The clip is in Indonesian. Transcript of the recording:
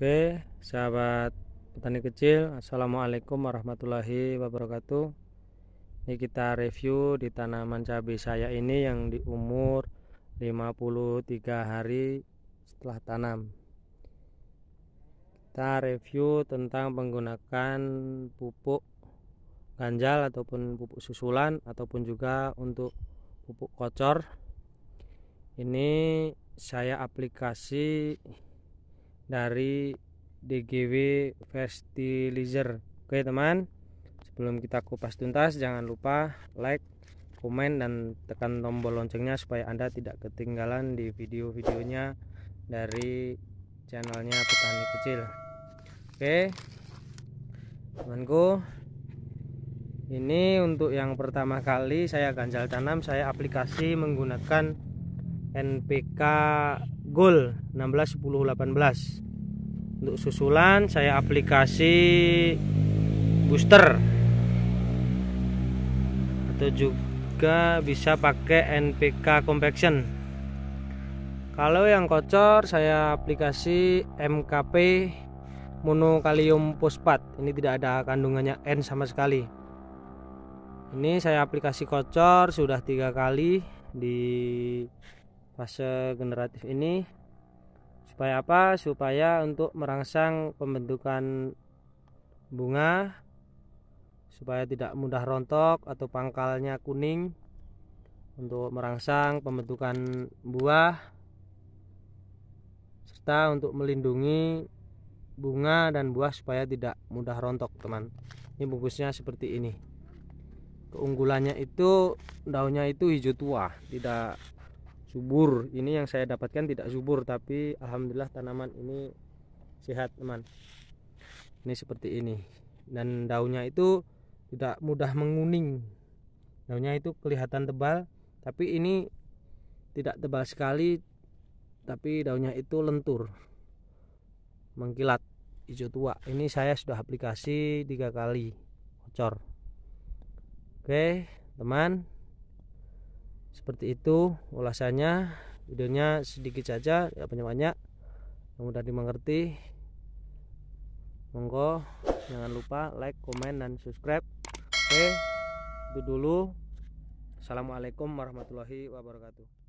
Oke, sahabat petani kecil, Assalamualaikum warahmatullahi wabarakatuh. Ini kita review di tanaman cabai saya ini yang di umur 53 hari setelah tanam. Kita review tentang penggunaan pupuk ganjal ataupun pupuk susulan ataupun juga untuk pupuk kocor. Ini saya aplikasi dari DGW Fertilizer. Oke teman, sebelum kita kupas tuntas jangan lupa like, komen dan tekan tombol loncengnya supaya Anda tidak ketinggalan di video-videonya dari channelnya petani kecil. Oke. Temanku, ini untuk yang pertama kali saya ganjal tanam saya aplikasi menggunakan NPK Gol 16 10 18 untuk susulan saya aplikasi booster atau juga bisa pakai NPK compaction kalau yang kocor saya aplikasi MKP monokalium fosfat ini tidak ada kandungannya N sama sekali ini saya aplikasi kocor sudah tiga kali di fase generatif ini supaya apa supaya untuk merangsang pembentukan bunga supaya tidak mudah rontok atau pangkalnya kuning untuk merangsang pembentukan buah serta untuk melindungi bunga dan buah supaya tidak mudah rontok teman ini bungkusnya seperti ini keunggulannya itu daunnya itu hijau tua tidak subur ini yang saya dapatkan tidak subur tapi alhamdulillah tanaman ini sehat teman ini seperti ini dan daunnya itu tidak mudah menguning daunnya itu kelihatan tebal tapi ini tidak tebal sekali tapi daunnya itu lentur mengkilat hijau tua ini saya sudah aplikasi tiga kali bocor oke teman seperti itu ulasannya videonya sedikit saja ya banyak-banyak mudah dimengerti monggo jangan lupa like komen dan subscribe oke itu dulu assalamualaikum warahmatullahi wabarakatuh